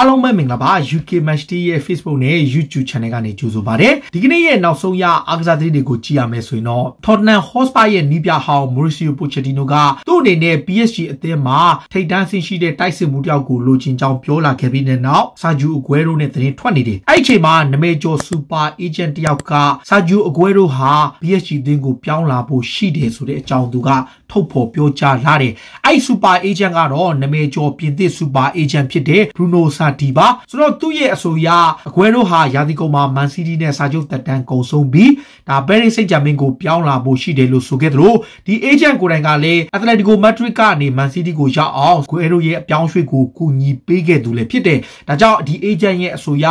အားလုံးပဲမင်္ဂလာပါ UK Majesty ရဲ့ Facebook နဲ့ YouTube Channel ကနေကြိုဆိုပါရစေဒီကနေ့ရဲ့နောက်ဆုံးရအားကစားသတင်းတွေကိုကြည့်ရမယ်ဆိုရင်တော့ Tottenham Hotspur ရဲ့နီးပြဟောင်း Mauricio Pochettino ကသူ့အနေနဲ့ PSG အသင်းမှာထိပ်တန်းဆင်းရှိတဲ့တိုက်စစ်မှုတစ်ယောက်ကိုလိုချင်ကြောင်းပြောလာခဲ့ပြီးတဲ့နောက် Sergio Aguero နဲ့သတင်းထွက်နေတယ်အဲ့ဒီအချိန်မှာနမေကျော် Super Agent တစ်ယောက်က Sergio Aguero ဟာ PSG အသင်းကိုပြောင်းလာဖို့ရှိတယ်ဆိုတဲ့အကြောင်းသူကထုတ်ဖော်ပြောကြားလာတယ်အဲ့ super agent ကတော့နာမည်ကျော်ပြင်သစ် super agent ဖြစ်တဲ့ Bruno Sardi ပါဆိုတော့သူ့ရဲ့အဆိုအရအကွဲတို့ဟာရာသီကုန်မှာ Man City နဲ့စာချုပ်သက်တမ်းကုန်ဆုံးပြီးဒါ Paris Saint-Germain ကိုပြောင်းလာဖို့ရှိတယ်လို့ဆိုခဲ့သလိုဒီ agent ကိုယ်တိုင်ကလည်း Atletico Madrid ကနေ Man City ကိုရောက်အောင်အကွဲတို့ရဲ့အပြောင်းအရွှေ့ကိုကူညီပေးခဲ့သူလည်းဖြစ်တယ်ဒါကြောင့်ဒီ agent ရဲ့အဆိုအရ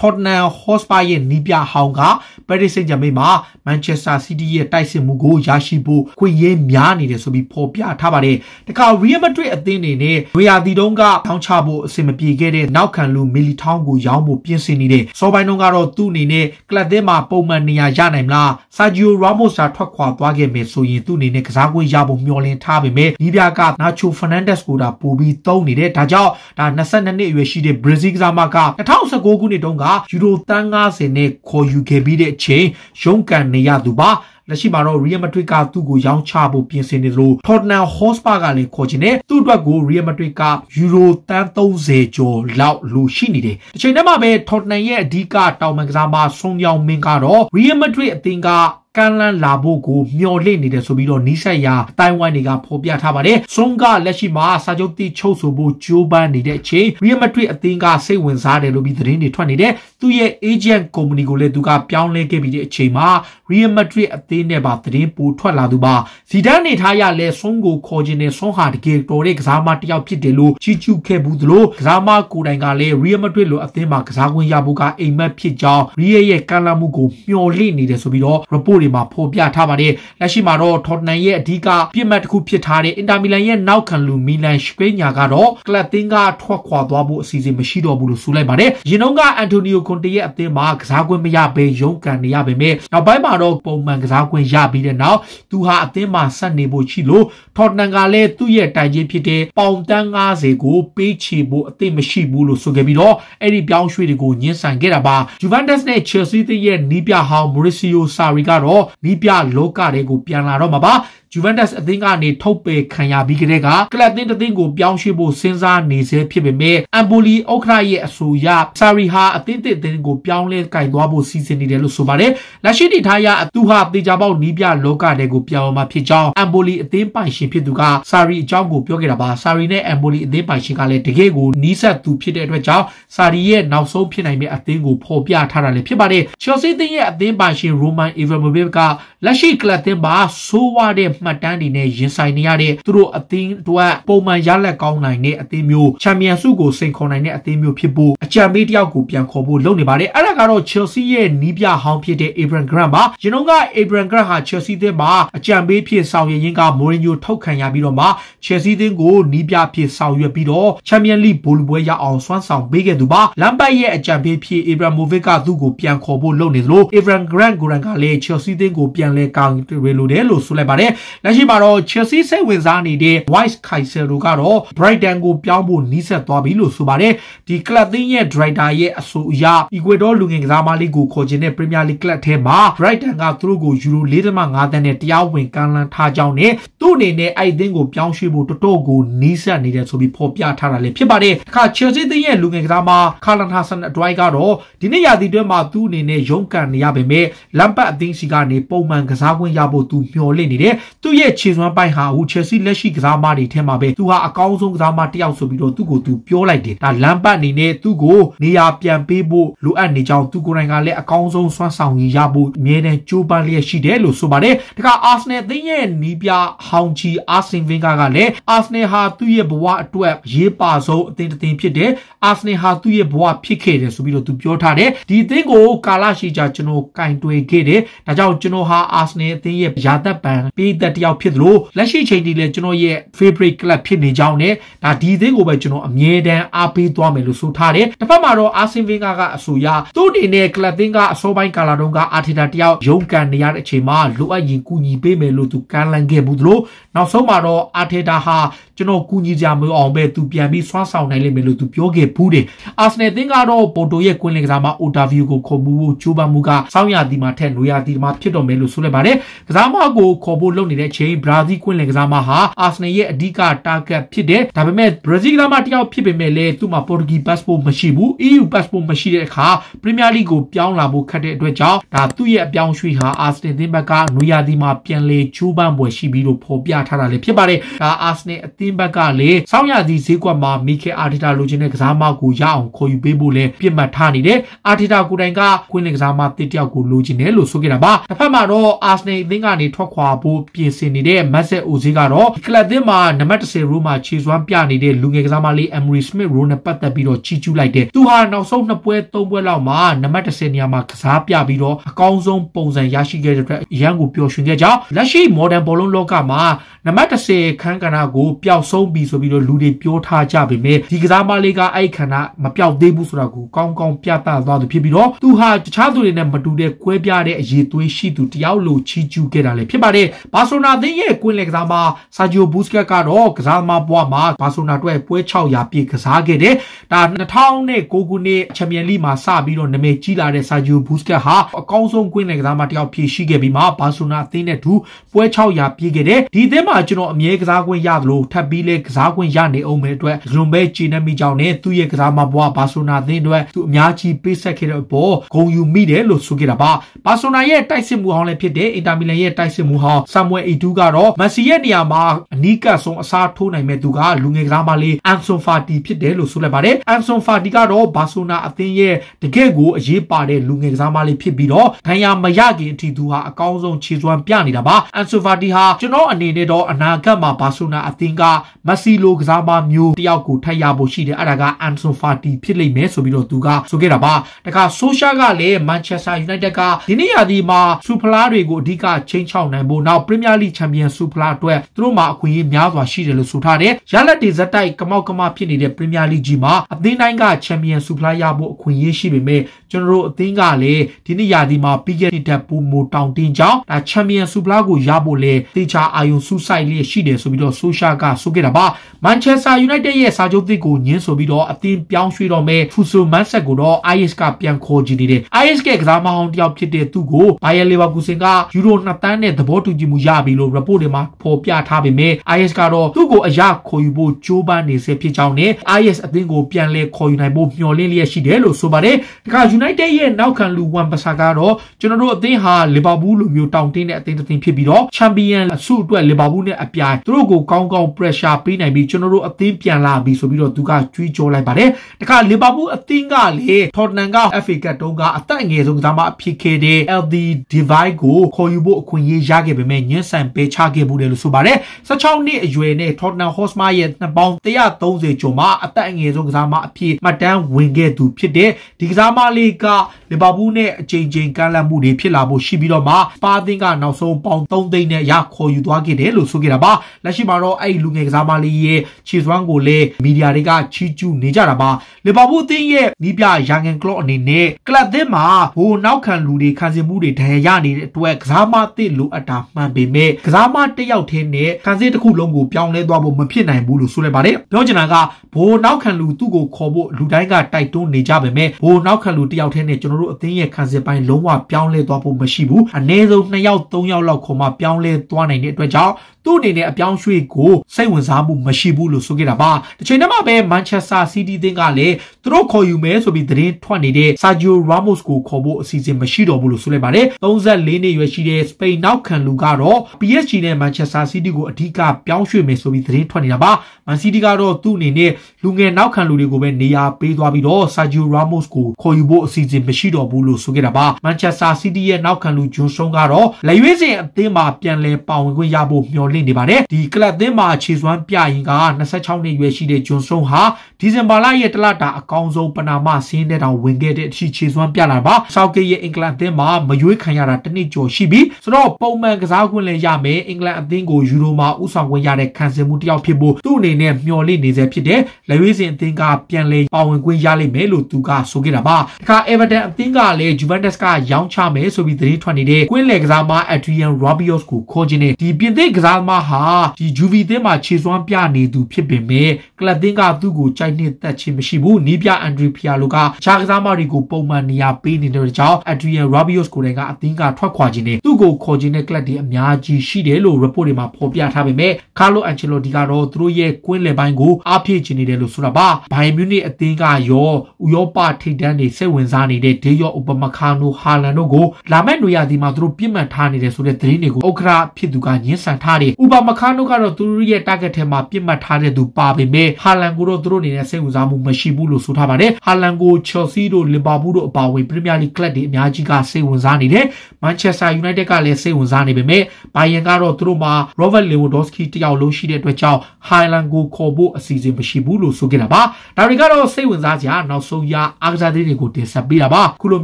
Tottenham Hotspur ရဲ့နီးပြဟောင်းက Paris Saint-Germain မှာ Manchester City ရဲ့တိုက်စစ်မှုကိုရရှိဖို့ခွင့်ရများနေတယ်ဆိုပြီးဖော်ပြထားပါတယ်။တခါ Real Madrid အသင်းအနေနဲ့ဝေယာတီတုံးကထောင်းချဖို့အဆင်မပြေခဲ့တဲ့နောက်ခံလူမီလီထောင်းကိုရောင်းဖို့ပြင်ဆင်နေတဲ့စောပိုင်းတုံးကတော့သူ့အနေနဲ့ကလပ်သင်းမှာပုံမှန်နေရာရနိုင်မလား။ Sergio Ramos ကထွက်ခွာသွားခဲ့မယ်ဆိုရင်သူ့အနေနဲ့ကစားကွင်းရဖို့မျှော်လင့်ထားပေမဲ့နီးပြက Nacho Fernandez ကိုဒါပိုပြီးသုံးနေတယ်။ဒါကြောင့်ဒါ22နှစ်အရွယ်ရှိတဲ့ Brazil ကစားမက2019ခုနှစ်တုန်းကကယူရိုတန်း90နဲ့ခေါ်ယူခဲ့ပြီးတဲ့အချိန်ရုံးကန်နေရသူပါလက်ရှိမှာတော့ Real Madrid ကသူ့ကိုရောင်းချဖို့ပြင်ဆင်နေသလို Tottenham Hotspur ကလည်းခေါ်ချင်တယ်သူ့အတွက်ကို Real Madrid က Euro တန်း30ကျော်လောက်လိုရှိနေတယ်အချိန်တည်းမှာပဲ Tottenham ရဲ့အဓိကတောင်ပန်ကစားမဆုံးရောင်မင်းကတော့ Real Madrid အသင်းကကမ်းလှမ်းလာဖို့ကိုမျှော်လင့်နေတယ်ဆိုပြီးတော့နီးစပ်ရာတိုင်ဝမ်တွေကဖော်ပြထားပါတယ်။ဆွန်ကလက်ရှိမှာစာချုပ်တိချုပ်ဆိုဖို့ကြိုးပမ်းနေတဲ့အချိန်ရီယယ်မက်ဒရစ်အသင်းကစိတ်ဝင်စားတယ်လို့ပြီးသတင်းတွေထွက်နေတယ်။သူ့ရဲ့ agent company ကိုလည်းသူကပြောင်းလဲခဲ့ပြီးတဲ့အချိန်မှာရီယယ်မက်ဒရစ်အသင်းနဲ့ပါသတင်းပိုထွက်လာသူပါဇီဒန်နေထားရလဲဆွန်ကိုခေါ်ခြင်းနဲ့ဆွန်ဟာတကယ်တော်တဲ့ကစားမတစ်ယောက်ဖြစ်တယ်လို့ချီးကျူးခဲ့ဘူးသလိုကစားမကိုယ်တိုင်ကလည်းရီယယ်မက်ဒရစ်လိုအသင်းမှာကစားခွင့်ရဖို့ကအိမ်မက်ဖြစ်ကြောင်းရီယယ်ရဲ့ကမ်းလှမ်းမှုကိုမျှော်လင့်နေတယ်ဆိုပြီးတော့ report တွေမှာဖော်ပြထားပါတယ်။လက်ရှိမှာတော့ထော်တနမ်ရဲ့အဓိကပြစ်မှတ်တစ်ခုဖြစ်ထားတဲ့အင်တာမီလန်ရဲ့နောက်ခံလူမီလန်ရှပိညာကတော့ကလပ်သင်းကထွက်ခွာသွားဖို့အစီအစဉ်မရှိတော့ဘူးလို့ဆိုလိုက်ပါတယ်။ရင်တော့ကအန်တိုနီယိုကွန်တေရဲ့အသင်းမှာကစားကွင်းမရဘဲရုန်းကန်နေရပေမဲ့နောက်ပိုင်းမှာတော့ပုံမှန်ကစားကွင်းရပြီးတဲ့နောက်သူဟာအသင်းမှာဆက်နေဖို့ရှိလို့ထော်တနမ်ကလည်းသူ့ရဲ့တိုင်ချင်းဖြစ်တဲ့ပေါင်တန်း90ကိုပေးချေဖို့အသင့်မရှိဘူးလို့ဆိုခဲ့ပြီးတော့အဲ့ဒီပြောင်းရွှေ့တွေကိုညှင်းဆန်ခဲ့တာပါ။ Juventus နဲ့ Chelsea ရဲ့နီးပြဟောင်း Mauricio Sarri ကတော့တော့နီးပြလောကတွေကိုပြန်လာတော့မှာပါ။ Juventus အသင်းကနေထုတ်ပယ်ခံရပြီးကတည်းကကလပ်သင်းတစ်သင်းကိုပြောင်းရွှေ့ဖို့စဉ်းစားနေဆဲဖြစ်ပေမဲ့ Empoli ဥက္ကဋ္ဌရဲ့အဆိုအရ Sarri ဟာအသင်းတစ်သင်းကိုပြောင်းလဲကင်သွားဖို့စီစဉ်နေတယ်လို့ဆိုပါတယ်။လက်ရှိတည်ထားရသူဟာတေချာပေါက်နီးပြလောကတွေကိုပြောင်းအောင်မှာဖြစ်ကြောင်း Empoli အသင်းပိုင်ရှင်ဖြစ်သူက Sarri အကြောင်းကိုပြောခဲ့တာပါ။ Sarri နဲ့ Empoli အသင်းပိုင်ရှင်ကလည်းတကယ့်ကိုနီးစပ်သူဖြစ်တဲ့အတွက်ကြောင့် Sarri ရဲ့နောက်ဆုံးဖြစ်နိုင်တဲ့အသင်းကိုဖော်ပြထားတာလည်းဖြစ်ပါတယ်။ Chelsea အသင်းရဲ့အသင်းပိုင်ရှင် Roman Abramovich ပကလက်ရှိကလပ်သင်းမှာဆိုးဝါးတဲ့မှတ်တမ်းတွေနဲ့ရင်ဆိုင်နေရတဲ့သူတို့အသင်းအတွက်ပုံမှန်ရလက်ကောင်းနိုင်တဲ့အသင်းမျိုးချန်ပီယံစုကိုစိန်ခေါ်နိုင်တဲ့အသင်းမျိုးဖြစ်ဖို့အကြံပေးတယောက်ကိုပြန်ခေါ်ဖို့လုပ်နေပါတယ်အဲ့ဒါကတော့ Chelsea ရဲ့နီးပြဟောင်းဖြစ်တဲ့ Abraham Grant ပါကျွန်တော်က Abraham Grant ဟာ Chelsea သင်းမှာအကြံပေးဖြစ်ဆောင်ရွက်ရင်းက Mourinho ထုတ်ခံရပြီးတော့မှ Chelsea သင်းကိုနီးပြဖြစ်ဆောင်ရွက်ပြီးတော့ Champions League ဘောလုံးပွဲရအောင်စွမ်းဆောင်ပေးခဲ့သူပါလမ်ပတ်ရဲ့အကြံပေးဖြစ် Abramovich ကသူ့ကိုပြန်ခေါ်ဖို့လုပ်နေသလို Abraham Grant ကိုယ်တိုင်ကလည်း Chelsea စီးသင်းကိုပြန်လဲကောင်းတွေ့လိုတယ်လို့ဆိုလိုက်ပါတယ်။လက်ရှိမှာတော့ Chelsea စိတ်ဝင်စားနေတဲ့ Wise Kaiser ကတော့ Brighton ကိုပြောင်းဖို့နီးစပ်သွားပြီလို့ဆိုပါတယ်။ဒီကလပ်သင်းရဲ့ Director ရဲ့အဆိုအရ Ecuador လူငယ်ကစားမလေးကိုခေါ်ခြင်းတဲ့ Premier League ကလပ်ထဲမှာ Brighton ကသူတို့ကို Euro 4.5သန်းနဲ့တရားဝင်ကမ်းလှမ်းထားကြောင်းနဲ့သူ့အနေနဲ့အဲ့သင်းကိုပြောင်းရွှေ့ဖို့တော်တော်ကိုနီးစပ်နေတယ်ဆိုပြီးဖော်ပြထားတာလည်းဖြစ်ပါတယ်။အခါ Chelsea သင်းရဲ့လူငယ်ကစားမကာလန်ဟာဆန်အတွိုက်ကတော့ဒီနေ့ရာသီတွင်းမှာသူ့အနေနဲ့ရုန်းကန်နေရပေမဲ့လမ်ပတ်အသင်းစီကကနေပုံမှန်ကစားခွင့်ရဖို့သူမျှော်လင့်နေတယ်သူ့ရဲ့ခြေစွမ်းပိုင်းဟာအခု Chelsea လက်ရှိကစားမတွေထဲမှာပဲသူဟာအကောင်းဆုံးကစားမတစ်ယောက်ဆိုပြီးတော့သူ့ကိုသူပြောလိုက်တယ်ဒါလမ်းပတ်အနေနဲ့သူ့ကိုနေရာပြန်ပေးဖို့လိုအပ်နေကြောင်းသူကိုယ်တိုင်ကလည်းအကောင်းဆုံးစွမ်းဆောင်ရည်ရဖို့အမြဲတမ်းကြိုးပမ်းလျက်ရှိတယ်လို့ဆိုပါတယ်ဒါက Arsenal သင်းရဲ့နီးပြဟောင်ချီ Arsene Wenger ကလည်း Arsenal ဟာသူ့ရဲ့ဘဝအတွက်ရေးပါဆုံးအသင်းတစ်သင်းဖြစ်တယ် Arsenal ဟာသူ့ရဲ့ဘဝဖြစ်ခဲ့တယ်ဆိုပြီးတော့သူပြောထားတယ်ဒီအသင်းကိုကာလရှိကြကျွန်တော်ကင်တွယ်ခဲ့တယ်ဒါကြောင့်င့်ကျွန်တော်ဟာအာဆင်နယ်အသင်းရဲ့ယာသက်ပံပြည်သက်တယောက်ဖြစ်သလိုလက်ရှိချိန်ထိလည်းကျွန်တော်ရဲ့ favorite club ဖြစ်နေကြောင်းနဲ့ဒါဒီသင်းကိုပဲကျွန်တော်အမြဲတမ်းအားပေးသွားမယ်လို့ဆိုထားတယ်။တစ်ဖက်မှာတော့အာဆင်ဗင်ဂါကအဆိုရသူ့အနေနဲ့ club သင်းကအစောပိုင်းကာလာတုန်းကအာထီတာတယောက်ရုန်းကန်နေရတဲ့အချိန်မှာလိုအပ်ရင်ကူညီပေးမယ်လို့သူကမ်းလှမ်းခဲ့မှုသလိုနောက်ဆုံးမှာတော့အာထေတာဟာကျွန်တော်ကူညီကြမလို့အောင်ပဲသူပြန်ပြီးဆွမ်းဆောင်နိုင်လိမ့်မယ်လို့သူပြောခဲ့ဘူးတယ်အာဆင်နယ်သင်းကတော့ပိုတိုရဲ့ကွင်းလင်ကစားမအိုတာဗီယူကိုခေါ်မှုကိုကြိုးပမ်းမှုကစောင်းရသည်မှာထက်နွေရသည်မှာဖြစ်တော့မယ်လို့ဆိုလိုက်ပါတယ်ကစားမကိုခေါ်ဖို့လုပ်နေတဲ့ချိန်ဘရာဇီးကွင်းလင်ကစားမဟာအာဆင်နယ်ရဲ့အဓိကတာဂက်ဖြစ်တယ်ဒါပေမဲ့ဘရာဇီးကစားမတယောက်ဖြစ်ပေမဲ့လည်းသူ့မှာပေါ်တူဂီပတ်စပို့မရှိဘူး EU ပတ်စပို့မရှိတဲ့အခါပရီးမီးယားလိကိုပြောင်းလာဖို့ခက်တဲ့အတွက်ကြောင့်ဒါသူ့ရဲ့အပြောင်းအရွှေ့ဟာအာဆင်နယ်သင်းဘက်ကနွေရသည်မှာပြန်လေကြိုးပမ်းပွဲရှိပြီးလို့ဖော်ပြထားတာလေးဖြစ်ပါတယ်။ဒါအာဆင်နယ်အသင်းဘက်ကလေစောင်းရသည့်ဈေးကွက်မှာမီကယ်အာတီတာလိုချင်တဲ့ကစားမကိုရအောင်ခေါ်ယူပေးဖို့လဲပြစ်မှတ်ထားနေတယ်။အာတီတာကိုတိုင်ကကွင်းလင်ကစားမတစ်တယောက်ကိုလိုချင်တယ်လို့ဆိုခဲ့တာပါ။တစ်ဖက်မှာတော့အာဆင်နယ်အသင်းကနေထွက်ခွာဖို့ပြင်ဆင်နေတဲ့မက်ဆက်အိုဈေးကတော့ကလပ်သင်းမှာနံပါတ်10ရိုးမှာခြေစွမ်းပြနေတဲ့လူငယ်ကစားမလေး Emery Smith ရိုးနဲ့ပတ်သက်ပြီးတော့ချီးကျူးလိုက်တယ်။သူဟာနောက်ဆုံး2ပွဲ3ပွဲလောက်မှာနံပါတ်10နေရာမှာကစားပြပြီးတော့အကောင်းဆုံးပုံစံရရှိခဲ့တဲ့အတွက်အရန်ကိုပျော်ရွှင်ခဲ့ကြောင်းလက်ရှိ modern ဘောလုံးလောကမှာနံပါတ်30ခန်းကဏ္ဍကိုပျောက်ဆုံးပြီဆိုပြီးတော့လူတွေပြောထားကြပေမဲ့ဒီကစားမလေးကအဲ့ခန္ဓာမပျောက်သေးဘူးဆိုတာကိုကောင်းကောင်းပြသသွားသူဖြစ်ပြီးတော့သူဟာတခြားသူတွေနဲ့မတူတဲ့ကွဲပြားတဲ့အရေးသွေးရှိသူတယောက်လိုချီးကျူးခဲ့တာလည်းဖြစ်ပါတယ်ဘာဆိုနာသင်းရဲ့ကွင်းလယ်ကစားမဆာဂျီယိုဘူစကက်ကတော့ကစားမပွားမှာဘာဆိုနာအတွက်ပွဲ600ပြည့်ကစားခဲ့တယ်ဒါ2009ခုနှစ်ချန်ပီယံလိမှာစပြီးတော့နာမည်ကြီးလာတဲ့ဆာဂျီယိုဘူစကက်ဟာအကောင်းဆုံးကွင်းလယ်ကစားမတယောက်ဖြစ်ရှိခဲ့ပြီးမှဘာဆိုနာအသင်းနဲ့တူပွဲ600ပြည့်ခဲ့တယ်ဒီအသင်းမှာကျွန်တော်အမြဲကစားခွင့်ရသလိုထပ်ပြီးလဲကစားခွင့်ရနေအောင်ပဲအတွက်လွန်ပဲကျေနပ်မိကြောင်းနဲ့သူ့ရဲ့ကစားမဘွားဘာဆိုနာသင်းအတွက်သူအများကြီးပေးဆက်ခဲ့တဲ့အပေါ်ဂုဏ်ယူမိတယ်လို့ဆိုခဲ့တာပါဘာဆိုနာရဲ့တိုက်စစ်မှုဟောင်းလည်းဖြစ်တဲ့အင်တာမီလန်ရဲ့တိုက်စစ်မှုဟောင်းဆမ်ွယ်အီတူးကတော့မက်ဆီရဲ့နေရာမှာအနီးကပ်ဆုံးအစားထိုးနိုင်မဲ့သူကလူငယ်ကစားမလေးအန်ဆွန်ဖာတီဖြစ်တယ်လို့ဆိုလိုက်ပါတယ်အန်ဆွန်ဖာတီကတော့ဘာဆိုနာအသင်းရဲ့တကယ့်ကိုအရေးပါတဲ့လူငယ်ကစားမလေးဖြစ်ပြီးတော့ဒဏ်ရာမရခင်အထိသူဟာအကောင်းဆုံးခြေစွမ်းပြနေတာပါအန်ဆွန်ဖာတီဟာကျွန်တော်အနေနဲ့တော့တော့အနာဂတ်မှာဘာဆိုနာအသင်းကမက်ဆီလိုကစားသမားမျိုးတယောက်ကိုထပ်ရဖို့ရှိတယ်အဲ့ဒါကအန်ဆိုဖာတီဖြစ်လိမ့်မယ်ဆိုပြီးတော့သူကဆိုခဲ့တာပါတခါဆိုရှာကလည်းမန်ချက်စတာယူနိုက်တက်ကဒီနေ့ရာသီမှာဆူဖလားတွေကိုအဓိကချိန်ချောက်နိုင်ဖို့နောက်ပရီးမီးယားလိချန်ပီယံဆူဖလားအတွက်သူတို့မှာအခွင့်အရေးများစွာရှိတယ်လို့ဆိုထားတယ်ရလက်တွေဇက်တိုက်ကမောက်ကမဖြစ်နေတဲ့ပရီးမီးယားလိကြီးမှာအသင်းတိုင်းကချန်ပီယံဆူဖလားရဖို့အခွင့်အရေးရှိပေမဲ့ကျွန်တော်တို့အသင်းကလည်းဒီနေ့ရာသီမှာပြီးခဲ့တဲ့ပူမိုတောင်တင်းကြောင့်ဒါချန်ပီယံဆူဖလားကိုရဖို့လေတေချာအာယုံစူးစဆိုင်လေးရှိတယ်ဆိုပြီးတော့ဆိုရှာကဆိုခဲ့တာပါမန်ချက်စတာယူနိုက်တက်ရဲ့စာချုပ်သစ်ကိုညှင်းဆိုပြီးတော့အသင်းပြောင်းရွှေ့တော့မဲ့ဖူဆိုမန်ဆက်ကိုတော့ IS ကပြန်ခေါ်ကြည့်နေတယ် IS ကကစားမဟောင်းတယောက်ဖြစ်တဲ့သူ့ကို Bayer Leverkusen ကယူရို2တန်းနဲ့သဘောတူညီမှုရပြီလို့ report တွေမှာဖော်ပြထားပေမဲ့ IS ကတော့သူ့ကိုအရာခေါ်ယူဖို့ကြိုးပမ်းနေဆဲဖြစ်ကြောင်းနဲ့ IS အသင်းကိုပြန်လဲခေါ်ယူနိုင်ဖို့မျှော်လင့်လျက်ရှိတယ်လို့ဆိုပါတယ်။ဒါက United ရဲ့နောက်ခံလူဝန်ပစာကတော့ကျွန်တော်တို့အသင်းဟာ Liverpool လိုမျိုးတောင်တင်းတဲ့အသင်းတစ်သင်းဖြစ်ပြီးတော့ Champion အဆုအတွက် Liverpool နဲ့အပြိုင်သူတို့ကိုကောင်းကောင်း pressure ပေးနိုင်ပြီးကျွန်တော်တို့အသင်းပြန်လာပြီဆိုပြီးတော့သူကကြွေးကြော်လိုက်ပါတယ်တခါလီဗာပူးအသင်းကလေထော်တနန်က FA ကတုန်းကအသက်အငယ်ဆုံးကစားမအဖြစ်ခဲ့တဲ့ LD Divide ကိုခေါ်ယူဖို့အခွင့်အရေးရခဲ့ပေမဲ့ညှဉ်းဆန်ပေးချခဲ့မှုတယ်လို့ဆိုပါတယ်16နှစ်အရွယ်နဲ့ထော်တနန်ဟော့စမာရဲ့နှစ်ပေါင်း130ကျော်မှာအသက်အငယ်ဆုံးကစားမအဖြစ်မှတ်တမ်းဝင်ခဲ့သူဖြစ်တဲ့ဒီကစားမလေးကလီဗာပူးနဲ့အချိန်ချင်းကမ်းလှမ်းမှုတွေဖြစ်လာဖို့ရှိပြီးတော့မှစပါးအသင်းကနောက်ဆုံးပေါင်3သိန်းနဲ့ရခေါ်ယူသွားခဲ့တယ်လို့ဆိုခဲ့တာပါလက်ရှိမှာတော့အဲ့ဒီလူငယ်ကစားမလေးရဲ့ခြေစွမ်းကိုလည်းမီဒီယာတွေကချီးကျူးနေကြတာပါလီဗာပူးအသင်းရဲ့နီးပြရန်ကန်ကလော့အနေနဲ့ကလပ်သင်းမှာဟိုနောက်ခံလူတွေခံစင်မှုတွေဒဏ်ရာရနေတဲ့အတွက်ကစားမသစ်လိုအပ်တာမှန်ပေမဲ့ကစားမတစ်ယောက်ထင်းနဲ့ခံစင်တစ်ခုလုံးကိုပြောင်းလဲသွားဖို့မဖြစ်နိုင်ဘူးလို့ဆိုလိုက်ပါတယ်ပြောချင်တာကဘိုးနောက်ခံလူသူ့ကိုခေါ်ဖို့လူတိုင်းကတိုက်တွန်းနေကြပေမဲ့ဘိုးနောက်ခံလူတစ်ယောက်ထင်းနဲ့ကျွန်တော်တို့အသင်းရဲ့ခံစင်ပိုင်းလုံးဝပြောင်းလဲသွားဖို့မရှိဘူးအနည်းဆုံး2ယောက်3ယောက်လောက်ခေါ်မှပြောင်းလဲသွားနိုင်တဲ့အတွက်ကြောင့်သူ့အနေနဲ့အပြောင်းရွှေ့ကိုစိတ်ဝင်စားမှုမရှိဘူးလို့ဆိုခဲ့တာပါ။တစ်ချိန်တည်းမှာပဲ Manchester City သင်းကလည်းသူတို့ခေါ်ယူမယ်ဆိုပြီးသတင်းထွက်နေတဲ့ Sergio Ramos ကိုခေါ်ဖို့အစီအစဉ်မရှိတော့ဘူးလို့ဆိုလိုက်ပါတယ်။34နှစ်ရွယ်ရှိတဲ့ Spain နောက်ခံလူကတော့ PSG နဲ့ Manchester City ကိုအဓိကပြောင်းရွှေ့မယ်ဆိုပြီးသတင်းထွက်နေတာပါ။ Man City ကတော့သူ့အနေနဲ့လူငယ်နောက်ခံလူတွေကိုပဲနေရာပေးသွားပြီးတော့ Sergio Ramos ကိုခေါ်ယူဖို့အစီအစဉ်မရှိတော့ဘူးလို့ဆိုခဲ့တာပါ။ Manchester City ရဲ့နောက်ခံလူ Johnson ကတော့လက်ရွေးစင်အသင်းမှာပြန်လည်ပါဝင်ခွင့်ရဖို့မျှော်လှစ်နေပါတယ်ဒီကလပ်သင်းမှာခြေစွမ်းပြရင်က26နှစ်ရွယ်ရှိတဲ့ဂျွန်ဆုံဟာဒီဇင်ဘာလရဲ့တလတာအကောင်းဆုံးပနာမဆင်းတဲ့တောင်ဝင်ခဲ့တဲ့အထိခြေစွမ်းပြလာပါဆောက်ကေရဲ့အင်္ဂလန်အသင်းမှာမရွေးခံရတာတစ်နှစ်ကျော်ရှိပြီဆိုတော့ပုံမှန်ကစားခွင့်လည်းရမယ်အင်္ဂလန်အသင်းကိုယူရိုမှာဥဆောင်ခွင့်ရတဲ့ခံစင်မှုတစ်ယောက်ဖြစ်ဖို့သူ့အနေနဲ့မျှော်လင့်နေစေဖြစ်တယ်လက်ရွေးစင်အသင်းကပြန်လည်ပါဝင်ခွင့်ရလိမ့်မယ်လို့သူကဆိုခဲ့တာပါတခါ Everton အသင်းကလည်း Juventus ကရောင်းချမယ်ဆိုပြီးသတင်းထွက်နေတဲ့ကွင်းလယ်ကစားမ Adrian Rabiot ကိုခေါ်ခြင်းနဲ့ဒီပြင်သစ်ကစားသမားဟာဒီဂျူဗီသင်းမှာခြေစွမ်းပြနေသူဖြစ်ပေမဲ့ကလပ်သင်းကသူ့ကိုကြိုက်နှစ်သက်ခြင်းမရှိဘူးနီးပြအန်ဒရီဖီယာလိုကခြားကစားမတွေကိုပုံမှန်နေရာပေးနေတဲ့ကြောင့်အက်ဒရီယန်ရာဘီယော့စ်ကိုယ်တိုင်ကအသင်းကထွက်ခွာခြင်းနဲ့သူ့ကိုခေါ်ခြင်းနဲ့ကလပ်တွေအများကြီးရှိတယ်လို့ report တွေမှာဖော်ပြထားပေမဲ့ကာလိုအန်ချီလိုဒီကတော့သူတို့ရဲ့ကွင်းလယ်ပိုင်းကိုအားဖြည့်ခြင်းနေတယ်လို့ဆိုတာပါဘိုင်မြူနစ်အသင်းကရောဥရောပထိပ်တန်းတွေစိတ်ဝင်စားနေတဲ့ဒေယော့ဥပမာကာနိုဟာလန်တို့ကိုလာမယ့်နေရာဒီမှာသူတို့ပြစ်မှတ်ထားနေတယ်ဆိုတဲ့သတင်းတွေကိုဥက္ကရာဖြစ်သူကညှင်းဆန်ထားတယ်။ Uber Meccano ကတော့သူတို့ရဲ့ target ထဲမှာပြစ်မှတ်ထားတဲ့သူပါပေမဲ့ Haaland ကိုတော့သူတို့အနေနဲ့စိတ်ဝင်စားမှုမရှိဘူးလို့ဆိုထားပါတယ်။ Haaland ကို Chelsea တို့ Liverpool တို့အပါအဝင် Premier League ကလပ်တွေအများကြီးကစိတ်ဝင်စားနေတယ်။ Manchester United ကလည်းစိတ်ဝင်စားနေပေမဲ့ Bayern ကတော့သူတို့မှာ Robert Lewandowski တယောက်လုံးရှိတဲ့အတွက်ကြောင့် Haaland ကိုခေါ်ဖို့အစီအစဉ်မရှိဘူးလို့ဆိုခဲ့တာပါ။ဒါတွေကတော့စိတ်ဝင်စားစရာနောက်ဆုံးရအားကစားသတင်းတွေကိုတင်ဆက်ပေးတာပါ။ခုလို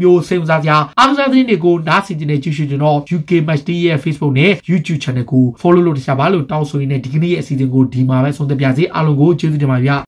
မျိုးစိတ်ဝင်စားစရာအားကစားသတင်းတွေကိုနားဆင်ကြတဲ့ကြည့်ရှုကြတော့ UK Match Day ရဲ့ Facebook နဲ့ YouTube Channel ကို follow လုပ်တခြားပါလို့တောင်းဆိုရင်းနဲ့ဒီကနေ့ရဲ့အစီအစဉ်ကိုဒီမှာပဲဆုံးသတ်ပါစေအားလုံးကိုကျေးဇူးတင်ပါဗျာ